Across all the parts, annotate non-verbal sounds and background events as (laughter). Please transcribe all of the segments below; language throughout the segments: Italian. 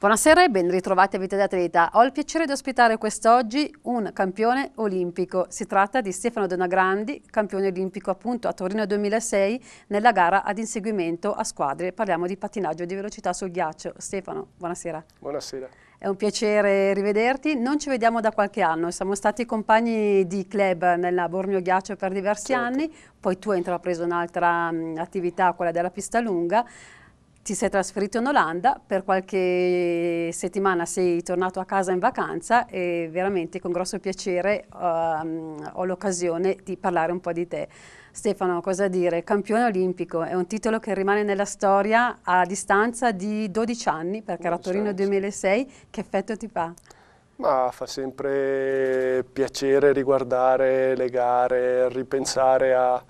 Buonasera e ben ritrovati a Vita di Atleta. Ho il piacere di ospitare quest'oggi un campione olimpico. Si tratta di Stefano Donagrandi, campione olimpico appunto a Torino 2006 nella gara ad inseguimento a squadre. Parliamo di pattinaggio di velocità sul ghiaccio. Stefano, buonasera. Buonasera. È un piacere rivederti, non ci vediamo da qualche anno, siamo stati compagni di club nella Bormio Ghiaccio per diversi certo. anni, poi tu hai intrapreso un'altra attività, quella della pista lunga, ti sei trasferito in Olanda, per qualche settimana sei tornato a casa in vacanza e veramente con grosso piacere uh, ho l'occasione di parlare un po' di te. Stefano, cosa dire? Campione olimpico è un titolo che rimane nella storia a distanza di 12 anni, perché era Torino 2006. Che effetto ti fa? Ma fa sempre piacere riguardare le gare, ripensare a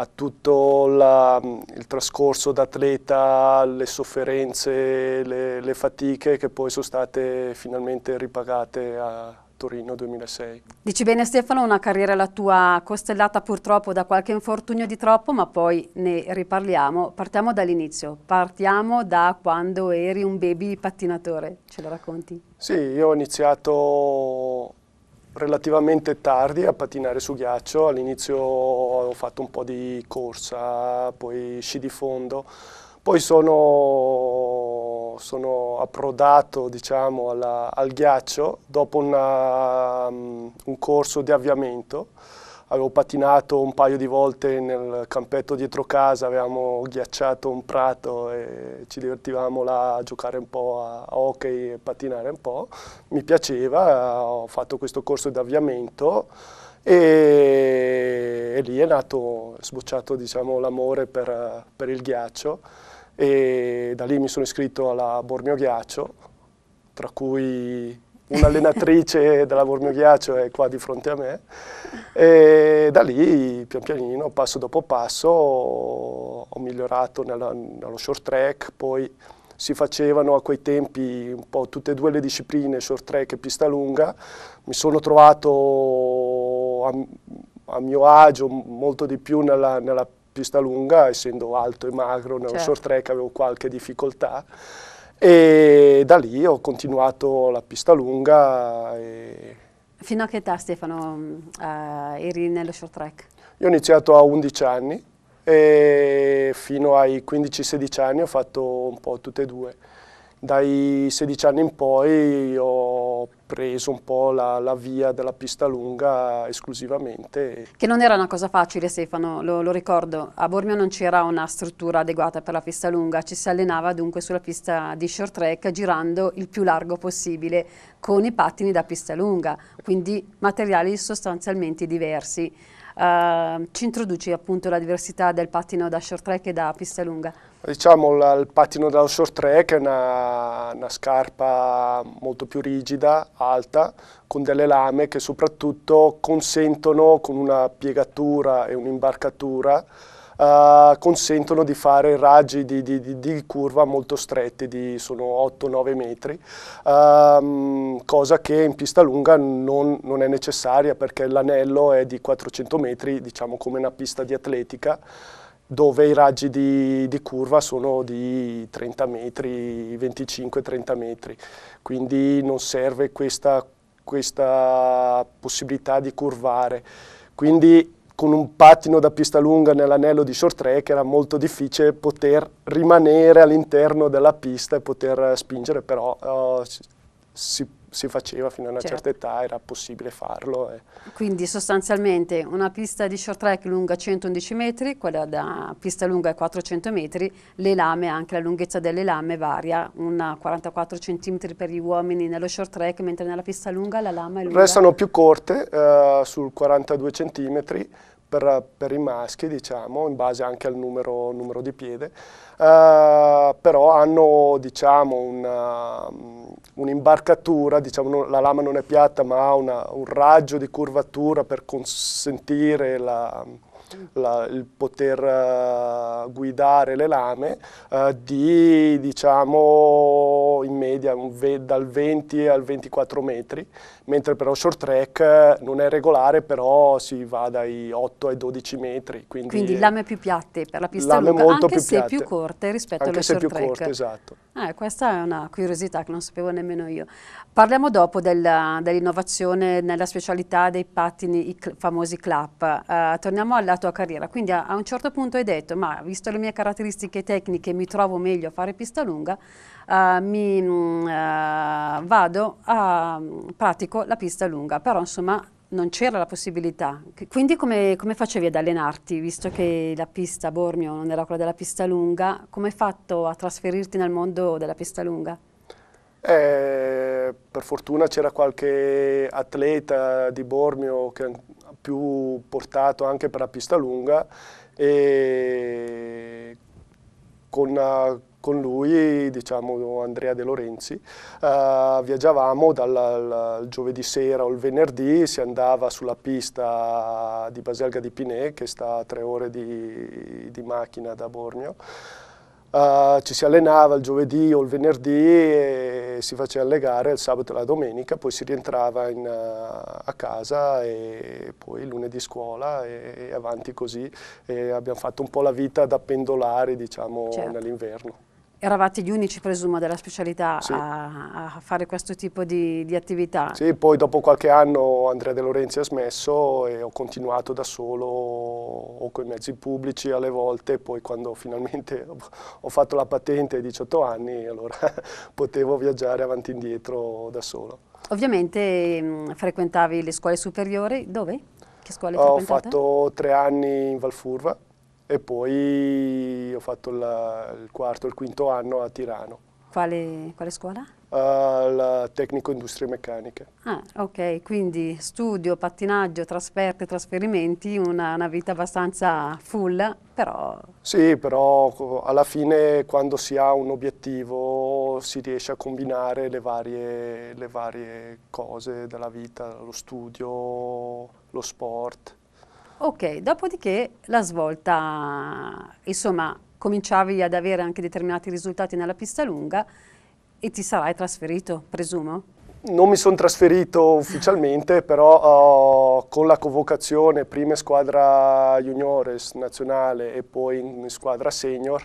a tutto la, il trascorso d'atleta, le sofferenze, le, le, fatiche che poi sono state finalmente ripagate a Torino 2006. Dici bene Stefano, una carriera la tua costellata purtroppo da qualche infortunio di troppo, ma poi ne riparliamo. Partiamo dall'inizio, partiamo da quando eri un baby pattinatore, ce lo racconti? Sì, io ho iniziato relativamente tardi a patinare su ghiaccio, all'inizio ho fatto un po' di corsa, poi sci di fondo, poi sono, sono approdato diciamo, alla, al ghiaccio dopo una, um, un corso di avviamento avevo patinato un paio di volte nel campetto dietro casa, avevamo ghiacciato un prato e ci divertivamo là a giocare un po' a, hockey e patinare un po'. Mi piaceva, ho fatto questo corso di avviamento e, e lì è nato, è sbocciato diciamo, l'amore per, per il ghiaccio e da lì mi sono iscritto alla Bormio Ghiaccio, tra cui un'allenatrice (laughs) della Vormio Ghiaccio è qua di fronte a me e da lì pian pianino, passo dopo passo, ho migliorato nella, nello short track, poi si facevano a quei tempi un po' tutte e due le discipline, short track e pista lunga, mi sono trovato a, a mio agio molto di più nella, nella pista lunga, essendo alto e magro, nello certo. short track avevo qualche difficoltà, e da lì ho continuato la pista lunga. E... Fino a che età Stefano eh, eri nello short track? Io ho iniziato a 11 anni e fino ai 15-16 anni ho fatto un po' tutte e due. Dai 16 anni in poi ho preso un po' la, la, via della pista lunga esclusivamente. Che non era una cosa facile Stefano, lo, lo ricordo, a Bormio non c'era una struttura adeguata per la pista lunga, ci si allenava dunque sulla pista di short track girando il più largo possibile con i pattini da pista lunga, quindi materiali sostanzialmente diversi. Uh, ci introduci appunto la diversità del pattino da short track e da pista lunga? Diciamo il patino della short track è una, una, scarpa molto più rigida, alta, con delle lame che soprattutto consentono con una piegatura e un'imbarcatura eh, consentono di fare raggi di, di, di, di curva molto stretti, di, sono 8-9 metri, ehm, cosa che in pista lunga non, non è necessaria perché l'anello è di 400 metri, diciamo come una pista di atletica, dove i raggi di, di curva sono di 30 metri, 25-30 metri, quindi non serve questa, questa possibilità di curvare. Quindi con un pattino da pista lunga nell'anello di short track era molto difficile poter rimanere all'interno della pista e poter spingere, però eh, si si faceva fino a una certo. certa età, era possibile farlo. E... Eh. Quindi sostanzialmente una pista di short track lunga 111 metri, quella da pista lunga è 400 metri, le lame, anche la lunghezza delle lame varia, una 44 cm per gli uomini nello short track, mentre nella pista lunga la lama è lunga. Restano più corte, eh, sul 42 cm, per, per, i maschi, diciamo, in base anche al numero, numero di piede, eh, però hanno diciamo, mm, un'imbarcatura, un diciamo, la lama non è piatta ma ha una, un raggio di curvatura per consentire la, la, il poter uh, guidare le lame uh, di diciamo in media ve, dal 20 al 24 metri mentre però il short track eh, non è regolare, però si va dai 8 ai 12 metri. Quindi, quindi lame più piatte per la pista lame lunga, molto anche più se piatte. più corte rispetto anche allo short più Corte, esatto. Eh, questa è una curiosità che non sapevo nemmeno io. Parliamo dopo dell'innovazione nella specialità dei pattini, i cl famosi clap. Uh, torniamo alla tua carriera. Quindi a, a un certo punto hai detto, ma visto le mie caratteristiche tecniche mi trovo meglio a fare pista lunga, uh, mi mh, mm, eh, vado a mm, pratico la pista lunga, però insomma non c'era la possibilità. Quindi come, come, facevi ad allenarti, visto che la pista Bormio non era quella della pista lunga, come hai fatto a trasferirti nel mondo della pista lunga? Eh, per fortuna c'era qualche atleta di Bormio che ha più portato anche per la pista lunga e con una eh, con lui, diciamo Andrea De Lorenzi, uh, viaggiavamo dal, dal giovedì sera o il venerdì, si andava sulla pista di Baselga di Pinè che sta a tre ore di, di macchina da Borneo, Uh, ci si allenava il giovedì o il venerdì e si faceva le gare il sabato e la domenica, poi si rientrava in, uh, a casa e poi lunedì scuola e, e avanti così. E abbiamo fatto un po' la vita da pendolare diciamo certo. nell'inverno. Eravate gli unici, presumo, della specialità sì. a, a, fare questo tipo di, di, attività? Sì, poi dopo qualche anno Andrea De Lorenzi ha smesso e ho continuato da solo o con i mezzi pubblici alle volte, poi quando finalmente ho fatto la patente ai 18 anni, allora (laughs) potevo viaggiare avanti e indietro da solo. Ovviamente mh, mm, frequentavi le scuole superiori, dove? Che scuole ho frequentate? Ho fatto tre anni in Valfurva, e poi ho fatto la, il quarto e il quinto anno a Tirano. Quale, quale scuola? Al uh, tecnico industrie meccaniche. Ah, ok, quindi studio, pattinaggio, trasferte, trasferimenti, una, una, vita abbastanza full, però... Sì, però alla fine quando si ha un obiettivo si riesce a combinare le varie, le varie cose della vita, lo studio, lo sport. Ok, dopodiché la svolta, insomma, cominciavi ad avere anche determinati risultati nella pista lunga e ti sarai trasferito, presumo? Non mi sono trasferito ufficialmente, però uh, con la convocazione prima in squadra juniores nazionale e poi in squadra senior,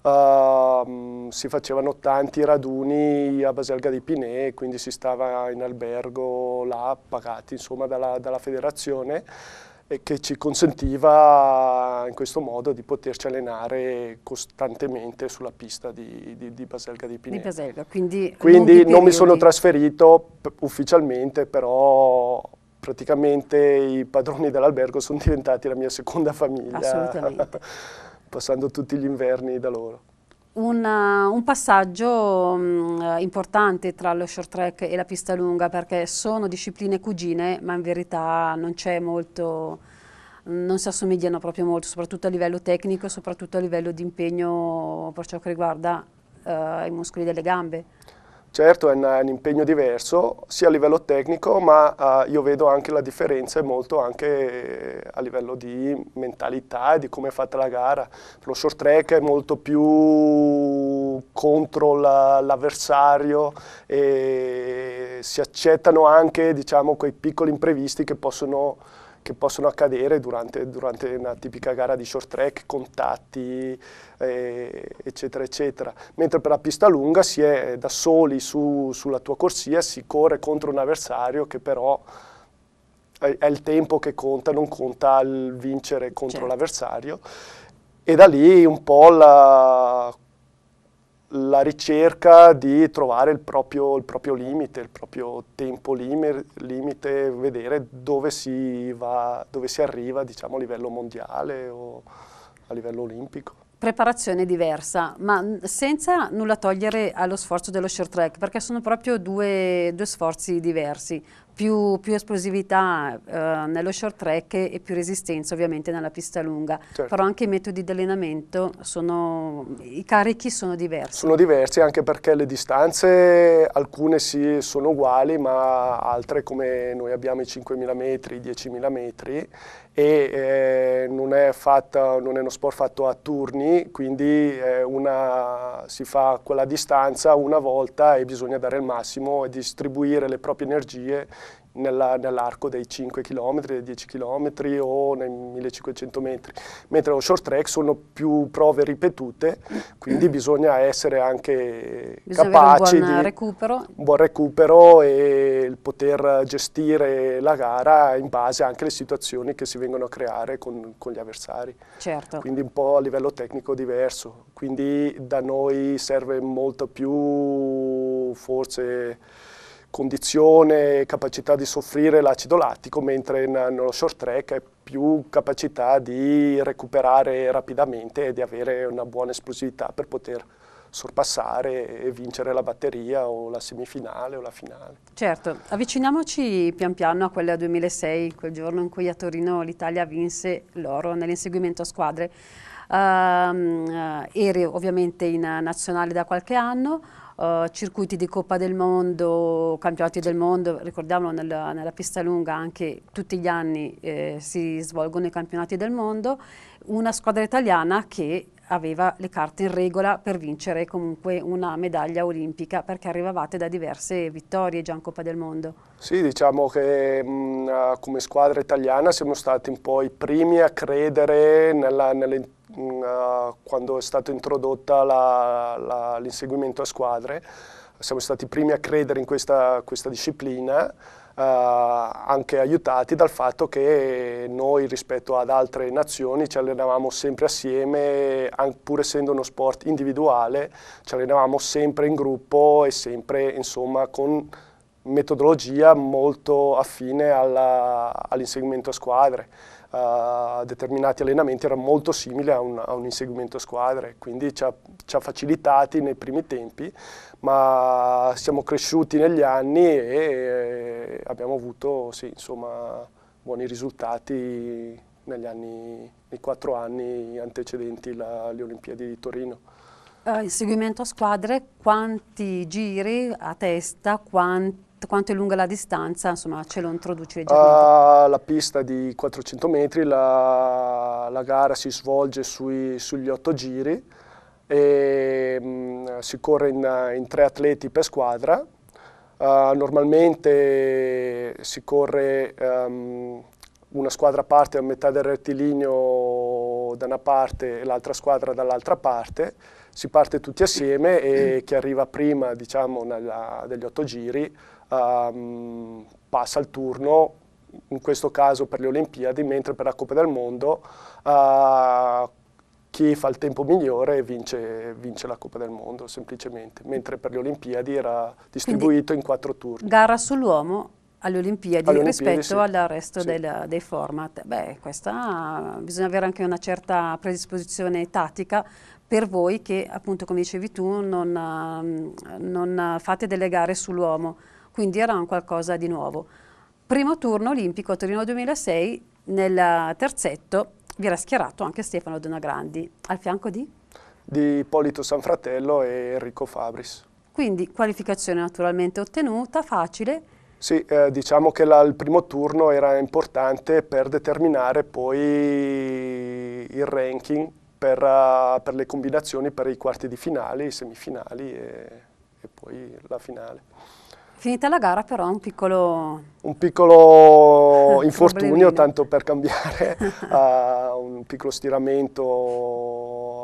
Uh, si facevano tanti raduni a Baselga di Pinè, quindi si stava in albergo là, pagati insomma, dalla, dalla federazione e che ci consentiva in questo modo di poterci allenare costantemente sulla pista di, di, di Baselga di Pineto. Di Baselga, quindi, quindi non, non mi sono trasferito ufficialmente, però praticamente i padroni dell'albergo sono diventati la mia seconda famiglia, (laughs) passando tutti gli inverni da loro una, eh, un passaggio mh, mm, importante tra lo short track e la pista lunga perché sono discipline cugine ma in verità non c'è molto, non si assomigliano proprio molto soprattutto a livello tecnico e soprattutto a livello di impegno per ciò che riguarda eh, i muscoli delle gambe. Certo è un, è un, impegno diverso sia a livello tecnico ma uh, io vedo anche la differenza molto anche eh, a livello di mentalità e di come è fatta la gara. Lo short track è molto più contro l'avversario e si accettano anche diciamo, quei piccoli imprevisti che possono che possono accadere durante, durante una tipica gara di short track, contatti, eh, eccetera, eccetera. Mentre per la pista lunga si è da soli su, sulla tua corsia, si corre contro un avversario che però è il tempo che conta, non conta il vincere contro certo. l'avversario. E da lì un po' la, la ricerca di trovare il proprio, il proprio limite, il proprio tempo limite, limite vedere dove si, va, dove si arriva diciamo, a livello mondiale o a livello olimpico preparazione diversa, ma senza nulla togliere allo sforzo dello short track, perché sono proprio due, due sforzi diversi più, più esplosività eh, nello short track e, più resistenza ovviamente nella pista lunga, certo. però anche i metodi di allenamento sono, i carichi sono diversi. Sono diversi anche perché le distanze alcune sì sono uguali ma altre come noi abbiamo i 5.000 metri, i 10.000 metri e eh, non, è fatta, non, è uno sport fatto a turni, quindi eh, una, si fa quella distanza una volta e bisogna dare il massimo e distribuire le proprie energie nell'arco dei 5 km, dei 10 km o nei 1500 metri, mentre lo short track sono più prove ripetute, quindi (clears throat) bisogna essere anche bisogna capaci un buon di recupero. un buon recupero e il poter gestire la gara in base anche alle situazioni che si vengono a creare con, con gli avversari. Certo. Quindi un po' a livello tecnico diverso, quindi da noi serve molto più forse condizione, capacità di soffrire l'acido lattico, mentre nello short track è più capacità di recuperare rapidamente e di avere una buona esplosività per poter sorpassare e vincere la batteria o la semifinale o la finale. Certo, avviciniamoci pian piano a quella 2006, quel giorno in cui a Torino l'Italia vinse l'oro nell'inseguimento a squadre. Uh, ehm, eh, eri ovviamente in nazionale da qualche anno, eh, circuiti di Coppa del Mondo, campionati del mondo, ricordiamolo nella, nella pista lunga anche tutti gli anni eh, si svolgono i campionati del mondo, una squadra italiana che aveva le carte in regola per vincere comunque una medaglia olimpica perché arrivavate da diverse vittorie già in Coppa del Mondo. Sì, diciamo che mh, mm, eh, come squadra italiana siamo stati un po' i primi a credere nella, nelle mh, mm, quando è stato introdotto l'inseguimento a squadre. Siamo stati i primi a credere in questa, questa disciplina, eh, anche aiutati dal fatto che noi rispetto ad altre nazioni ci allenavamo sempre assieme, pur essendo uno sport individuale, ci allenavamo sempre in gruppo e sempre insomma con metodologia molto affine all'inseguimento all a squadre a determinati allenamenti era molto simile a un, a un inseguimento squadre, quindi ci ha, ci ha, facilitati nei primi tempi, ma siamo cresciuti negli anni e abbiamo avuto sì, insomma, buoni risultati negli anni, nei quattro anni antecedenti alle Olimpiadi di Torino. Uh, inseguimento a squadre, quanti giri a testa, quanti quanto è lunga la distanza? Insomma, ce lo introduci ah, leggermente. Uh, la pista di 400 metri, la, la gara si svolge sui, sugli 8 giri e mh, mm, si corre in, in, tre atleti per squadra. Uh, normalmente si corre um, una squadra parte a metà del rettilineo da una parte e l'altra squadra dall'altra parte, si parte tutti assieme e chi arriva prima diciamo, nella, degli otto giri um, passa il turno, in questo caso per le Olimpiadi, mentre per la Coppa del Mondo uh, chi fa il tempo migliore vince, vince, la Coppa del Mondo semplicemente, mentre per le Olimpiadi era distribuito Quindi, in quattro turni. Gara sull'uomo alle Olimpiadi, alle rispetto sì. al resto sì. del, dei format. Beh, questa bisogna avere anche una certa predisposizione tattica per voi che appunto come dicevi tu non, ehm, non fate delle gare sull'uomo quindi era un qualcosa di nuovo. Primo turno olimpico a Torino 2006, nel terzetto vi era schierato anche Stefano Donagrandi, al fianco di? Di Polito Sanfratello e Enrico Fabris. Quindi qualificazione naturalmente ottenuta, facile, sì, eh, diciamo che la, il primo turno era importante per determinare poi il ranking per, uh, per le combinazioni per i quarti di finale, i semifinali e, e poi la finale. Finita la gara però un piccolo... Un piccolo (laughs) infortunio, tanto per cambiare, uh, (laughs) un piccolo stiramento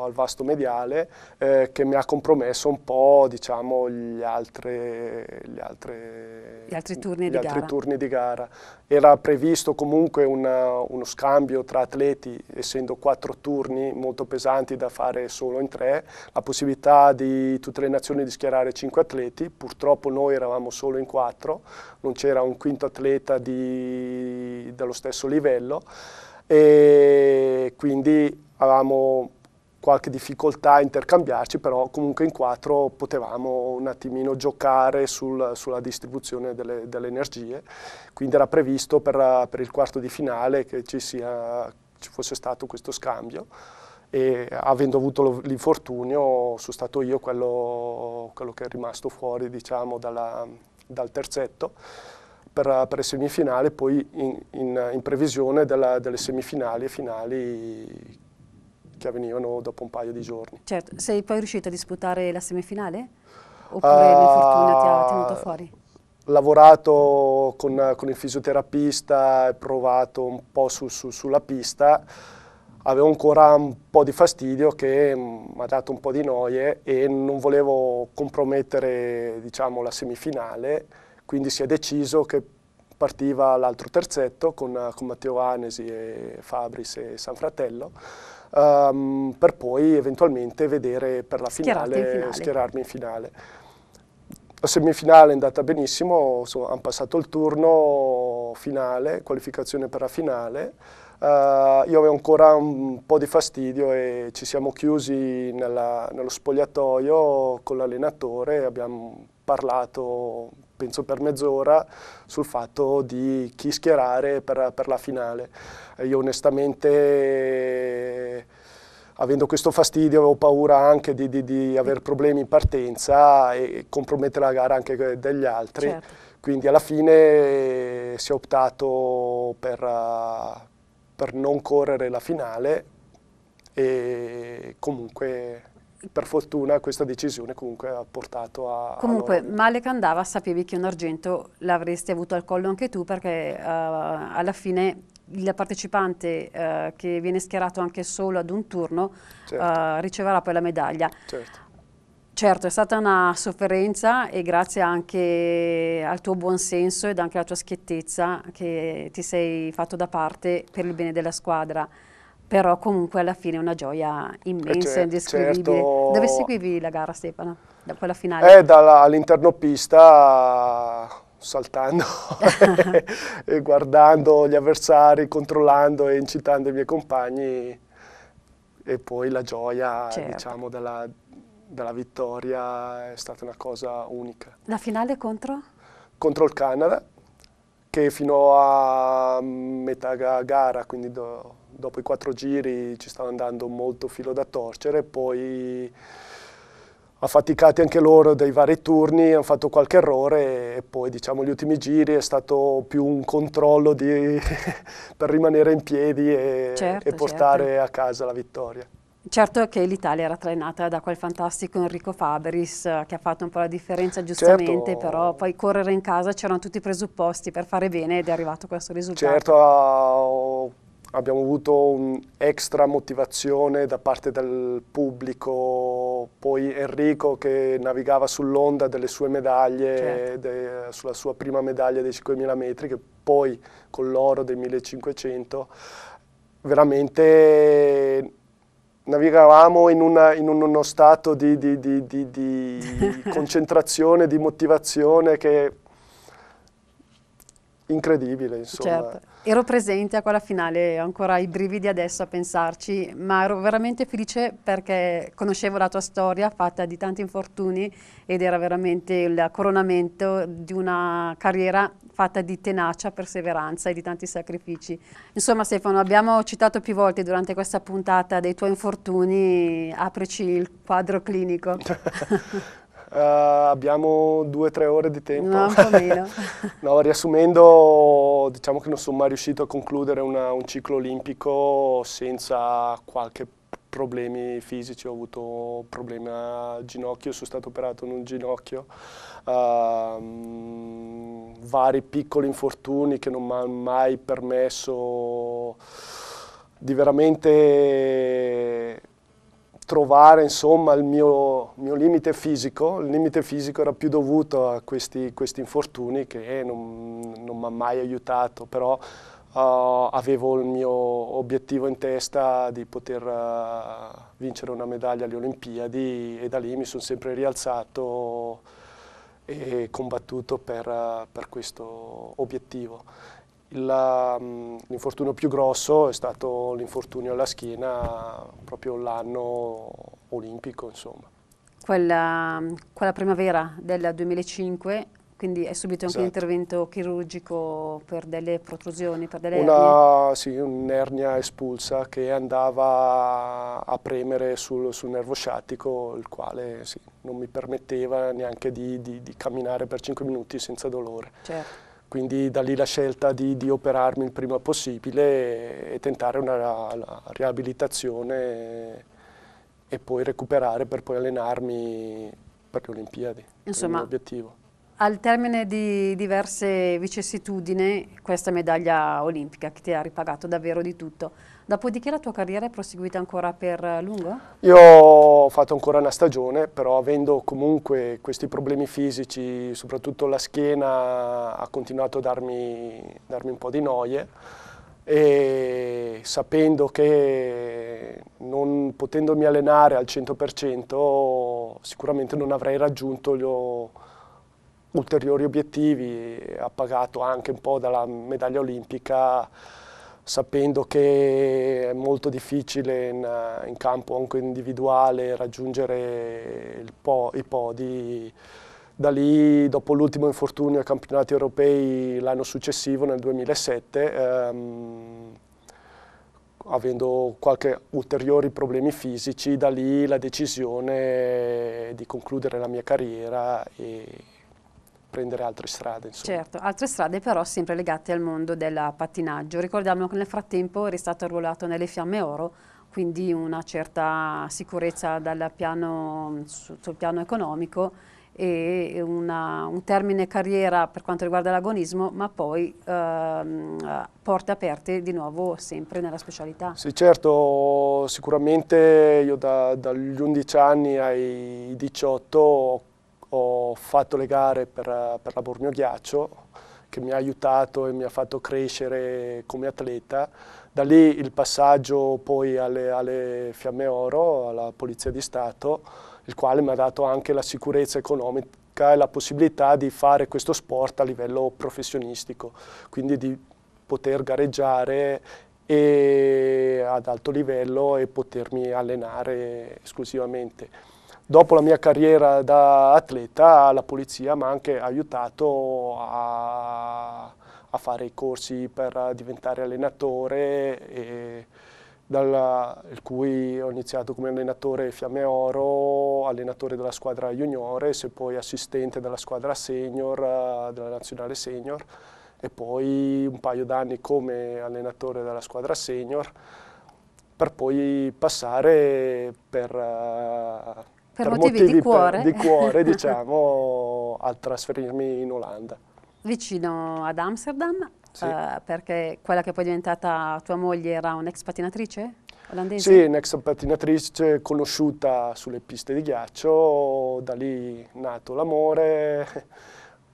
al vasto mediale eh, che mi ha compromesso un po' diciamo, gli, altre, gli, altre, gli, altri, turni, gli altri turni, di gara. Era previsto comunque una, uno scambio tra atleti, essendo quattro turni molto pesanti da fare solo in tre, la possibilità di tutte le nazioni di schierare cinque atleti, purtroppo noi eravamo solo in quattro, non c'era un quinto atleta di, dello stesso livello e quindi avevamo qualche difficoltà a intercambiarci, però comunque in quattro potevamo un attimino giocare sul, sulla distribuzione delle, delle, energie, quindi era previsto per, per il quarto di finale che ci, sia, ci fosse stato questo scambio e avendo avuto l'infortunio sono stato io quello, quello, che è rimasto fuori diciamo, dalla, dal terzetto per, per le semifinali, poi in, in, in previsione della, delle semifinali e finali che avvenivano dopo un paio di giorni. Certo, sei poi riuscito a disputare la semifinale? Oppure uh, fortuna ti ha tenuto fuori? Ah, lavorato con, con il fisioterapista, provato un po' su, su, sulla pista, avevo ancora un po' di fastidio che mm, mi ha dato un po' di noie e non volevo compromettere diciamo, la semifinale, quindi si è deciso che partiva l'altro terzetto con, con, Matteo Anesi e Fabris e Sanfratello, um, per poi eventualmente vedere per la finale, in finale. schierarmi in finale. La semifinale è andata benissimo, insomma, hanno passato il turno finale, qualificazione per la finale. Uh, io avevo ancora un po' di fastidio e ci siamo chiusi nella, nello spogliatoio con l'allenatore, abbiamo parlato, penso per mezz'ora, sul fatto di chi schierare per, per la finale. Eh, io onestamente avendo questo fastidio avevo paura anche di, di, di avere problemi in partenza e compromettere la gara anche degli altri. Certo. Quindi alla fine eh, si è optato per, per non correre la finale e comunque per fortuna questa decisione comunque ha portato a... Comunque, allora... male andava, sapevi che un argento l'avresti avuto al collo anche tu perché uh, alla fine il partecipante uh, che viene schierato anche solo ad un turno certo. uh, riceverà poi la medaglia. Certo. Certo, è stata una sofferenza e grazie anche al tuo buon senso ed anche alla tua schiettezza che ti sei fatto da parte per il bene della squadra però comunque alla fine è una gioia eh, immensa, eh, indescrivibile. Certo. Dove seguivi la gara Stefano, da quella finale? Eh, dall'interno pista, saltando (laughs) (laughs) e guardando gli avversari, controllando e incitando i miei compagni e poi la gioia certo. diciamo, della, della vittoria è stata una cosa unica. La finale contro? Contro il Canada, che fino a metà gara, quindi do, dopo i quattro giri ci stava andando molto filo da torcere, poi affaticati anche loro dai vari turni, hanno fatto qualche errore e poi diciamo gli ultimi giri è stato più un controllo di, (laughs) per rimanere in piedi e, certo, e certo. portare certo. a casa la vittoria. Certo che l'Italia era trainata da quel fantastico Enrico Fabris eh, che ha fatto un po' la differenza certo. giustamente, certo, però poi correre in casa c'erano tutti i presupposti per fare bene ed è arrivato questo risultato. Certo, abbiamo avuto un'extra motivazione da parte del pubblico, poi Enrico che navigava sull'onda delle sue medaglie, certo. de, sulla sua prima medaglia dei 5.000 metri, che poi con l'oro dei 1.500, veramente navigavamo in, una, in uno stato di, di, di, di (laughs) concentrazione, di motivazione che incredibile, insomma. Certo. Ero presente a quella finale, ho ancora i brividi adesso a pensarci, ma ero veramente felice perché conoscevo la tua storia fatta di tanti infortuni ed era veramente il coronamento di una carriera fatta di tenacia, perseveranza e di tanti sacrifici. Insomma Stefano, abbiamo citato più volte durante questa puntata dei tuoi infortuni, aprici il quadro clinico. (laughs) Uh, abbiamo due o tre ore di tempo. No, un po' meno. (laughs) no, riassumendo, diciamo che non sono mai riuscito a concludere una, un ciclo olimpico senza qualche problemi fisici, ho avuto problemi al ginocchio, sono stato operato in un ginocchio, uh, vari piccoli infortuni che non mi hanno mai permesso di veramente trovare insomma, il mio, mio, limite fisico, il limite fisico era più dovuto a questi, questi infortuni che non, non mi ha mai aiutato, però uh, avevo il mio obiettivo in testa di poter uh, vincere una medaglia alle Olimpiadi e da lì mi sono sempre rialzato e combattuto per, uh, per questo obiettivo Mm, l'infortunio più grosso è stato l'infortunio alla schiena proprio l'anno olimpico, insomma. Quella, mm, quella, primavera del 2005, quindi è subito anche esatto. un intervento chirurgico per delle protrusioni, per delle Una, Sì, un'ernia espulsa che andava a premere sul, sul nervo sciatico, il quale sì, non mi permetteva neanche di, di, di camminare per 5 minuti senza dolore. Certo quindi da lì la scelta di, di operarmi il prima possibile e, e tentare una riabilitazione e poi recuperare per poi allenarmi per le Olimpiadi. Insomma, l'obiettivo. al termine di diverse vicissitudini, questa medaglia olimpica che ti ha ripagato davvero di tutto. Dopodiché la tua carriera è proseguita ancora per lungo? Io fatto ancora una stagione, però avendo comunque questi problemi fisici, soprattutto la schiena, ha continuato a darmi, darmi un po' di noie e sapendo che non potendomi allenare al 100% sicuramente non avrei raggiunto gli ulteriori obiettivi, ha pagato anche un po' dalla medaglia olimpica sapendo che è molto difficile in, eh, in campo anche individuale raggiungere po, i podi. Da lì, dopo l'ultimo infortunio ai campionati europei l'anno successivo, nel 2007, ehm, avendo qualche ulteriori problemi fisici, da lì la decisione di concludere la mia carriera e, prendere altre strade. Insomma. Certo, altre strade però sempre legate al mondo del pattinaggio. Ricordiamo che nel frattempo eri stato arruolato nelle Fiamme Oro, quindi una certa sicurezza piano, sul piano economico e una, un termine carriera per quanto riguarda l'agonismo, ma poi ehm, porte aperte di nuovo sempre nella specialità. Sì, certo, sicuramente io da, dagli 11 anni ai 18 ho ho fatto le gare per, per la Bormio Ghiaccio che mi ha aiutato e mi ha fatto crescere come atleta. Da lì il passaggio poi alle, alle Fiamme Oro, alla Polizia di Stato, il quale mi ha dato anche la sicurezza economica e la possibilità di fare questo sport a livello professionistico, quindi di poter gareggiare ad alto livello e potermi allenare esclusivamente dopo la mia carriera da atleta la polizia mi ha anche aiutato a, a, fare i corsi per diventare allenatore, e dalla, il cui ho iniziato come allenatore Fiamme Oro, allenatore della squadra juniores e poi assistente della squadra senior, della nazionale senior e poi un paio d'anni come allenatore della squadra senior per poi passare per, per, per motivi, motivi, di cuore, per, di cuore diciamo, al trasferirmi in Olanda. Vicino ad Amsterdam, sì. eh, perché quella che poi è diventata tua moglie era un'ex patinatrice? Olandese. Sì, un'ex patinatrice conosciuta sulle piste di ghiaccio, da lì nato l'amore,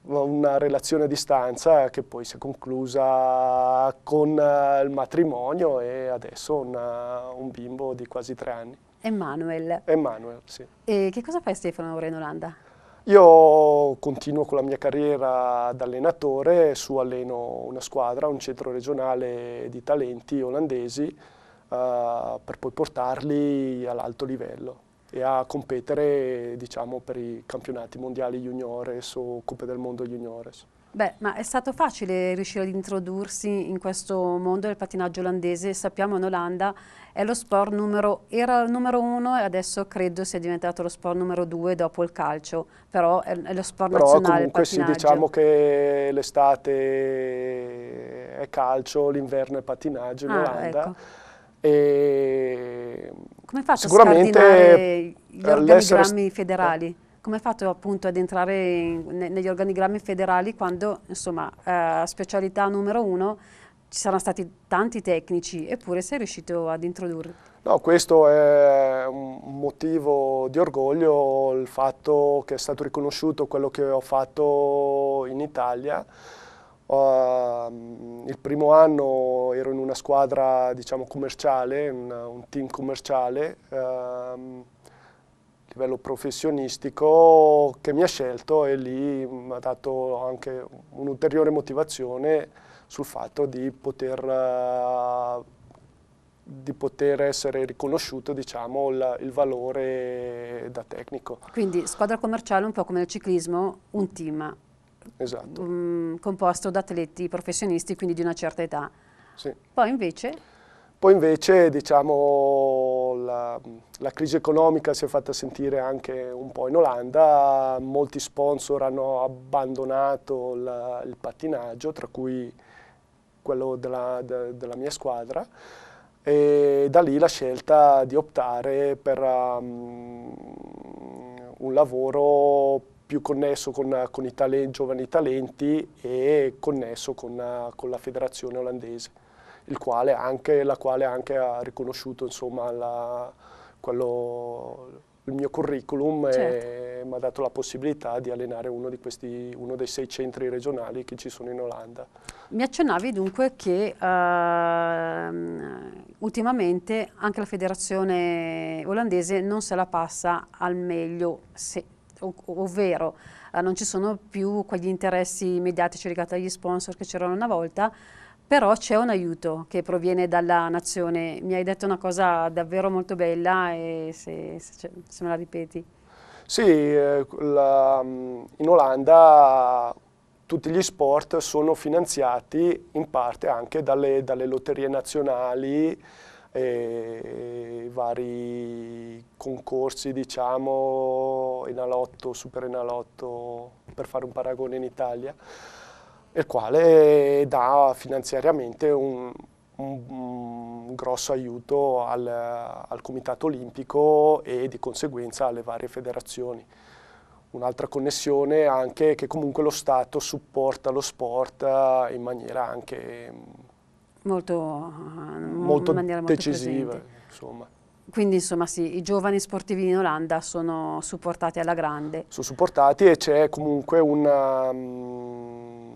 una relazione a distanza che poi si è conclusa con il matrimonio e adesso una, un bimbo di quasi tre anni. Emmanuel. Emanuel, sì. E che cosa fai Stefano ora in Olanda? Io continuo con la mia carriera da allenatore, su alleno una squadra, un centro regionale di talenti olandesi eh, per poi portarli all'alto livello e a competere diciamo, per i campionati mondiali juniores o Coppe del Mondo juniores. Beh, ma è stato facile riuscire ad introdursi in questo mondo del patinaggio olandese. Sappiamo in Olanda è lo sport numero, era il numero uno e adesso credo sia diventato lo sport numero due dopo il calcio, però è, è lo sport però nazionale comunque sì, diciamo che l'estate è calcio, l'inverno è patinaggio in ah, Olanda. Ecco. E... Come faccio a scardinare gli organigrammi federali? Eh come ha fatto appunto ad entrare in, ne, negli organigrammi federali quando, insomma, eh, specialità numero uno, ci saranno stati tanti tecnici, eppure sei riuscito ad introdurre. No, questo è un motivo di orgoglio, il fatto che è stato riconosciuto quello che ho fatto in Italia. Uh, il primo anno ero in una squadra diciamo, commerciale, un, un team commerciale, uh, livello professionistico che mi ha scelto e lì mi ha dato anche un'ulteriore motivazione sul fatto di poter, eh, di poter essere riconosciuto diciamo, il, il valore da tecnico. Quindi squadra commerciale un po' come nel ciclismo, un team esatto. mh, mm, composto da atleti professionisti quindi di una certa età. Sì. Poi invece poi invece diciamo, la, la, crisi economica si è fatta sentire anche un po' in Olanda, molti sponsor hanno abbandonato la, il pattinaggio, tra cui quello della, de, della, mia squadra, e da lì la scelta di optare per um, un lavoro più connesso con, con i tale, giovani talenti e connesso con, con la federazione olandese quale anche, la quale anche ha riconosciuto insomma, la, quello, il mio curriculum certo. e mi ha dato la possibilità di allenare uno, di questi, uno, dei sei centri regionali che ci sono in Olanda. Mi accennavi dunque che uh, ultimamente anche la federazione olandese non se la passa al meglio, se, ov ovvero uh, non ci sono più quegli interessi mediatici legati agli sponsor che c'erano una volta, però c'è un aiuto che proviene dalla nazione. Mi hai detto una cosa davvero molto bella e se, se, se me la ripeti. Sì, eh, la, mm, in Olanda tutti gli sport sono finanziati in parte anche dalle, dalle lotterie nazionali, e vari concorsi, diciamo, Enalotto, Super Enalotto, per fare un paragone in Italia il quale dà finanziariamente un, un, un grosso aiuto al, al, Comitato Olimpico e di conseguenza alle varie federazioni. Un'altra connessione anche che comunque lo Stato supporta lo sport eh, in maniera anche mm, molto, molto, maniera molto decisiva. Insomma. Quindi insomma sì, i giovani sportivi in Olanda sono supportati alla grande. Sono supportati e c'è comunque una, mm,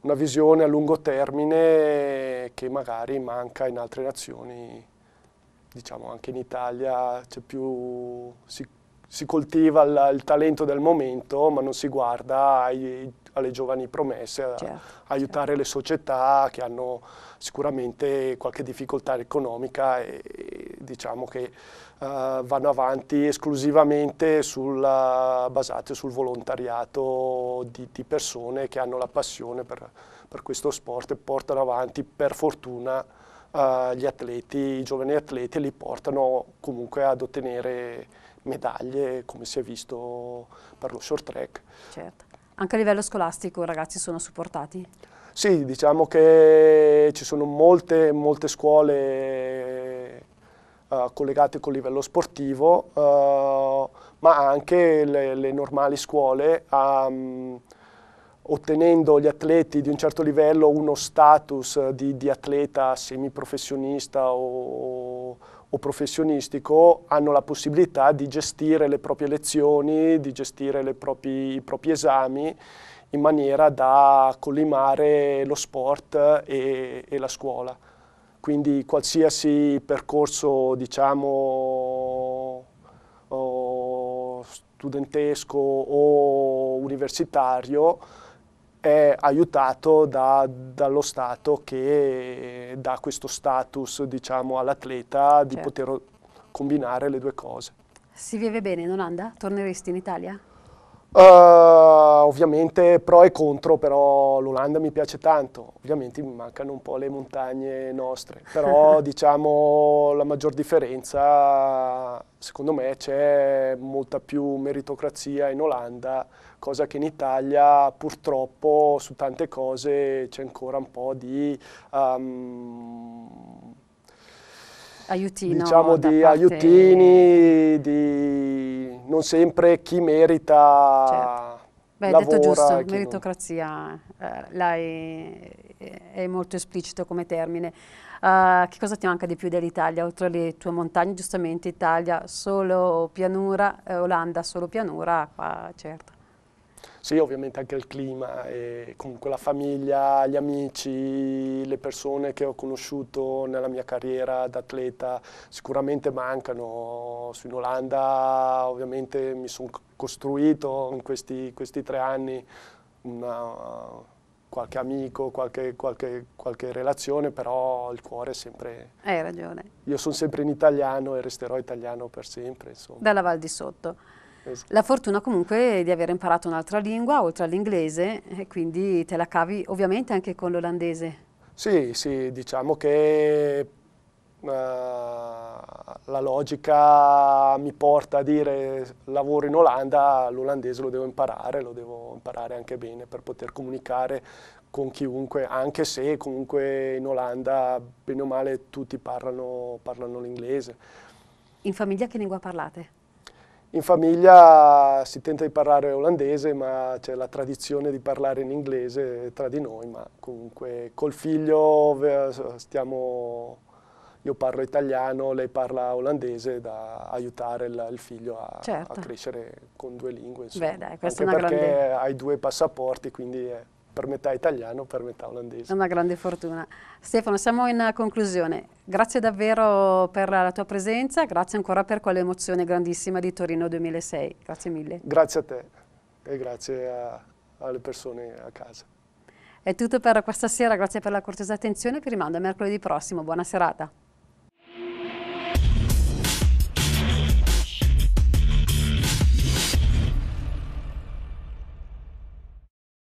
una visione a lungo termine che magari manca in altre nazioni, diciamo anche in Italia più, si, si, coltiva il, il, talento del momento ma non si guarda ai, alle giovani promesse, a, certo, aiutare certo. le società che hanno sicuramente qualche difficoltà economica e, diciamo che eh, vanno avanti esclusivamente sul, eh, basate sul volontariato di, di, persone che hanno la passione per, per questo sport e portano avanti per fortuna Uh, gli atleti, i giovani atleti li portano comunque ad ottenere medaglie come si è visto per lo short track. Certo. Anche a livello scolastico i ragazzi sono supportati? Sì, diciamo che ci sono molte, molte scuole eh, collegate col livello sportivo, uh, ma anche le, le normali scuole, um, ottenendo gli atleti di un certo livello uno status di, di atleta semiprofessionista o, o professionistico, hanno la possibilità di gestire le proprie lezioni, di gestire proprie, i propri esami in maniera da collimare lo sport e, e la scuola quindi qualsiasi percorso diciamo, studentesco o universitario è aiutato da, dallo Stato che dà questo status diciamo, all'atleta di certo. poter combinare le due cose. Si vive bene in Olanda? Torneresti in Italia? Uh, ovviamente pro e contro, però l'Olanda mi piace tanto, ovviamente mi mancano un po' le montagne nostre, però (laughs) diciamo la maggior differenza secondo me c'è molta più meritocrazia in Olanda, cosa che in Italia purtroppo su tante cose c'è ancora un po' di... Um, aiutino diciamo di aiutini, di non sempre chi merita certo. Beh, lavora, detto giusto, meritocrazia, eh, l'hai, è molto esplicito come termine. Uh, che cosa ti manca di più dell'Italia, oltre alle tue montagne? Giustamente Italia solo pianura, eh, Olanda solo pianura, qua certo. Sì, ovviamente anche il clima, e comunque la famiglia, gli amici, le persone che ho conosciuto nella mia carriera da atleta sicuramente mancano. In Olanda ovviamente mi sono costruito in questi, questi tre anni una, qualche amico, qualche, qualche, qualche, relazione, però il cuore è sempre... Hai ragione. Io sono sempre in italiano e resterò italiano per sempre. Insomma. Dalla Val di Sotto. La fortuna comunque di aver imparato un'altra lingua, oltre all'inglese, e quindi te la cavi ovviamente anche con l'olandese. Sì, sì, diciamo che uh, la logica mi porta a dire lavoro in Olanda, l'olandese lo devo imparare, lo devo imparare anche bene per poter comunicare con chiunque, anche se comunque in Olanda bene o male tutti parlano, parlano l'inglese. In famiglia che lingua parlate? In famiglia si tenta di parlare olandese, ma c'è la tradizione di parlare in inglese tra di noi, ma comunque col figlio stiamo, io parlo italiano, lei parla olandese, da aiutare il, figlio a, certo. a, crescere con due lingue. Insomma. Beh, dai, perché grande... hai due passaporti, quindi è per metà italiano, per metà olandese. È una grande fortuna. Stefano, siamo in conclusione. Grazie davvero per la tua presenza, grazie ancora per quell'emozione grandissima di Torino 2006. Grazie mille. Grazie a te e grazie a, alle persone a casa. È tutto per questa sera, grazie per la cortesa attenzione, vi rimando a mercoledì prossimo. Buona serata.